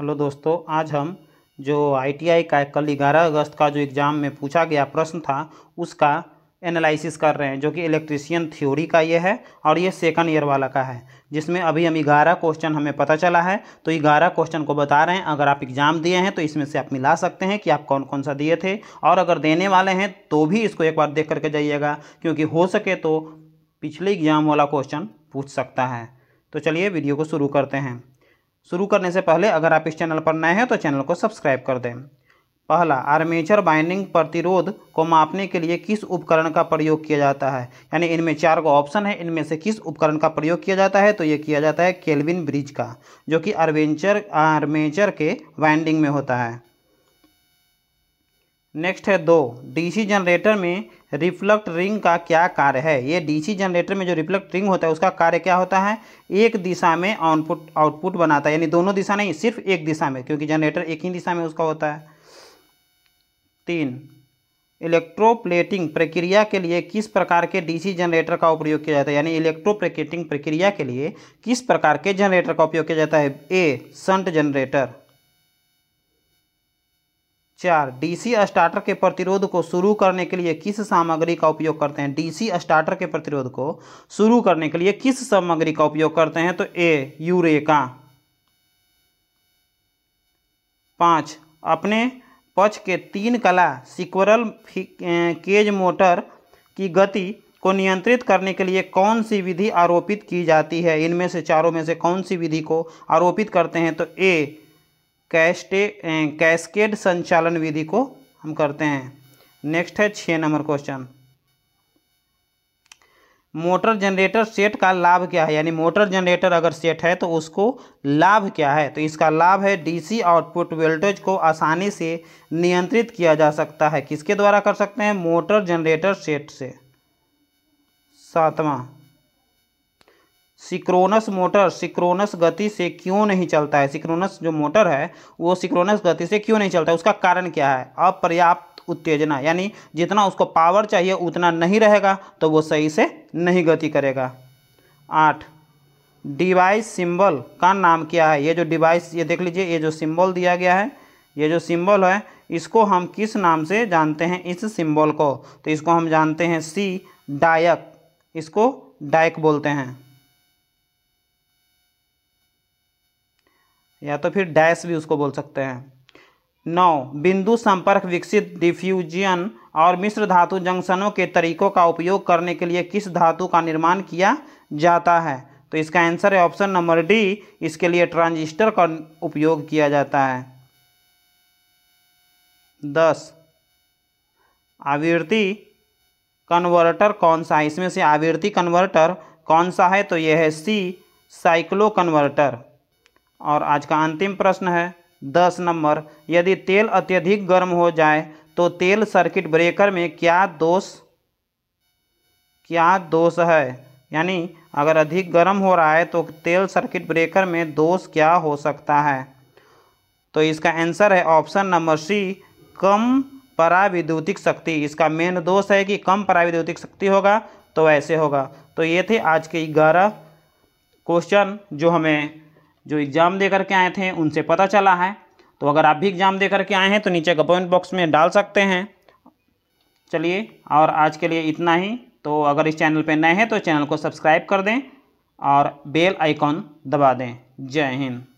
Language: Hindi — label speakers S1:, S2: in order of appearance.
S1: हेलो दोस्तों आज हम जो आईटीआई का कल ग्यारह अगस्त का जो एग्ज़ाम में पूछा गया प्रश्न था उसका एनालिसिस कर रहे हैं जो कि इलेक्ट्रीशियन थ्योरी का ये है और ये सेकंड ईयर वाला का है जिसमें अभी हम ग्यारह क्वेश्चन हमें पता चला है तो ग्यारह क्वेश्चन को बता रहे हैं अगर आप एग्ज़ाम दिए हैं तो इसमें से आप मिला सकते हैं कि आप कौन कौन सा दिए थे और अगर देने वाले हैं तो भी इसको एक बार देख करके जाइएगा क्योंकि हो सके तो पिछले एग्ज़ाम वाला क्वेश्चन पूछ सकता है तो चलिए वीडियो को शुरू करते हैं शुरू करने से पहले अगर आप इस चैनल पर नए हैं तो चैनल को सब्सक्राइब कर दें पहला आर्मेचर बाइंडिंग प्रतिरोध को मापने के लिए किस उपकरण का प्रयोग किया जाता है यानी इनमें चार गो ऑप्शन है इनमें से किस उपकरण का प्रयोग किया जाता है तो ये किया जाता है केल्विन ब्रिज का जो कि आर्मेचर आर्मेचर के बाइंडिंग में होता है नेक्स्ट है दो डीसी जनरेटर में रिफ्लक्ट रिंग का क्या कार्य है ये डीसी जनरेटर में जो रिफ्लक्ट रिंग होता है उसका कार्य क्या होता है एक दिशा में आउटपुट आउटपुट बनाता है यानी दोनों दिशा नहीं सिर्फ एक दिशा में क्योंकि जनरेटर एक ही दिशा में उसका होता है तीन इलेक्ट्रोप्लेटिंग प्रक्रिया के लिए किस प्रकार के डीसी जनरेटर का उपयोग किया जाता है यानी इलेक्ट्रोप्लेटिंग प्रक्रिया के लिए किस प्रकार के जनरेटर का उपयोग किया जाता है ए संट जनरेटर चार डीसी स्टार्टर के प्रतिरोध को शुरू करने के लिए किस सामग्री का उपयोग करते हैं डीसी स्टार्टर के प्रतिरोध को शुरू करने के लिए किस सामग्री का उपयोग करते हैं तो ए यूरेका पांच पाँच अपने पक्ष के तीन कला सिक्वरल केज मोटर की गति को नियंत्रित करने के लिए कौन सी विधि आरोपित की जाती है इनमें से चारों में से कौन सी विधि को आरोपित करते हैं तो ए कैस्टे कैस्केड संचालन विधि को हम करते हैं नेक्स्ट है छः number question motor generator set का लाभ क्या है यानी मोटर जनरेटर अगर सेट है तो उसको लाभ क्या है तो इसका लाभ है डीसी आउटपुट वोल्टेज को आसानी से नियंत्रित किया जा सकता है किसके द्वारा कर सकते हैं मोटर जनरेटर सेट से सातवां सिक्रोनस मोटर सिक्रोनस गति से क्यों नहीं चलता है सिक्रोनस जो मोटर है वो सिक्रोनस गति से क्यों नहीं चलता है उसका कारण क्या है अपर्याप्त उत्तेजना यानी जितना उसको पावर चाहिए उतना नहीं रहेगा तो वो सही से नहीं गति करेगा आठ डिवाइस सिंबल का नाम क्या है ये जो डिवाइस ये देख लीजिए ये जो सिंबल दिया गया है ये जो सिंबल है इसको हम किस नाम से जानते हैं इस सिंबल को तो इसको हम जानते हैं सी डायक इसको डायक बोलते हैं या तो फिर डैश भी उसको बोल सकते हैं नौ बिंदु संपर्क विकसित डिफ्यूजन और मिश्र धातु जंक्शनों के तरीकों का उपयोग करने के लिए किस धातु का निर्माण किया जाता है तो इसका आंसर है ऑप्शन नंबर डी इसके लिए ट्रांजिस्टर का उपयोग किया जाता है दस आवृत्ति कन्वर्टर कौन सा है इसमें से आवृत्ति कन्वर्टर कौन सा है तो यह है सी साइक्लो कन्वर्टर और आज का अंतिम प्रश्न है दस नंबर यदि तेल अत्यधिक गर्म हो जाए तो तेल सर्किट ब्रेकर में क्या दोष क्या दोष है यानी अगर अधिक गर्म हो रहा है तो तेल सर्किट ब्रेकर में दोष क्या हो सकता है तो इसका आंसर है ऑप्शन नंबर सी कम पराविद्युतिक शक्ति इसका मेन दोष है कि कम पराविद्युतिक शक्ति होगा तो ऐसे होगा तो ये थे आज के ग्यारह क्वेश्चन जो हमें जो एग्ज़ाम दे करके आए थे उनसे पता चला है तो अगर आप भी एग्ज़ाम दे करके आए हैं तो नीचे कमेंट बॉक्स में डाल सकते हैं चलिए और आज के लिए इतना ही तो अगर इस चैनल पर नए हैं तो चैनल को सब्सक्राइब कर दें और बेल आइकॉन दबा दें जय हिंद